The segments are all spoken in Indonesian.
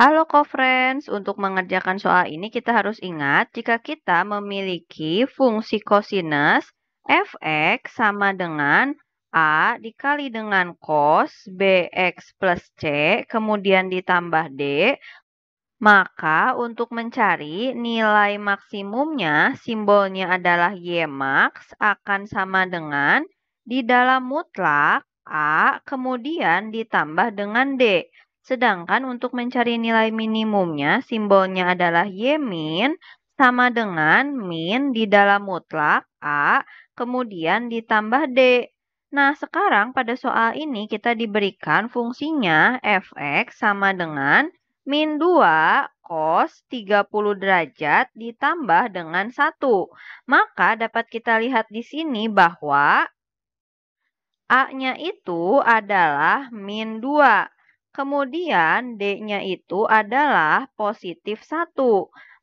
Halo co-friends, untuk mengerjakan soal ini kita harus ingat jika kita memiliki fungsi kosinus fx sama dengan A dikali dengan cos bx plus c kemudian ditambah d, maka untuk mencari nilai maksimumnya simbolnya adalah y max akan sama dengan di dalam mutlak A kemudian ditambah dengan D. Sedangkan untuk mencari nilai minimumnya, simbolnya adalah Y min sama dengan min di dalam mutlak A, kemudian ditambah D. Nah, sekarang pada soal ini kita diberikan fungsinya fx sama dengan min 2 cos 30 derajat ditambah dengan 1. Maka dapat kita lihat di sini bahwa A-nya itu adalah min 2. Kemudian D-nya itu adalah positif 1.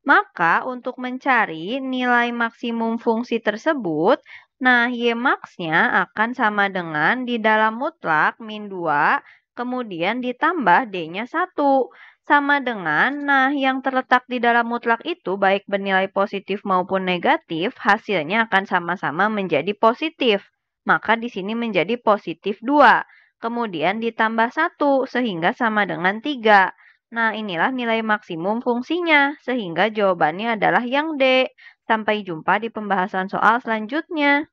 Maka untuk mencari nilai maksimum fungsi tersebut, nah Y max-nya akan sama dengan di dalam mutlak min 2, kemudian ditambah D-nya 1. Sama dengan, nah yang terletak di dalam mutlak itu baik bernilai positif maupun negatif, hasilnya akan sama-sama menjadi positif. Maka di sini menjadi positif 2 kemudian ditambah satu sehingga sama dengan tiga. Nah, inilah nilai maksimum fungsinya, sehingga jawabannya adalah yang D. Sampai jumpa di pembahasan soal selanjutnya.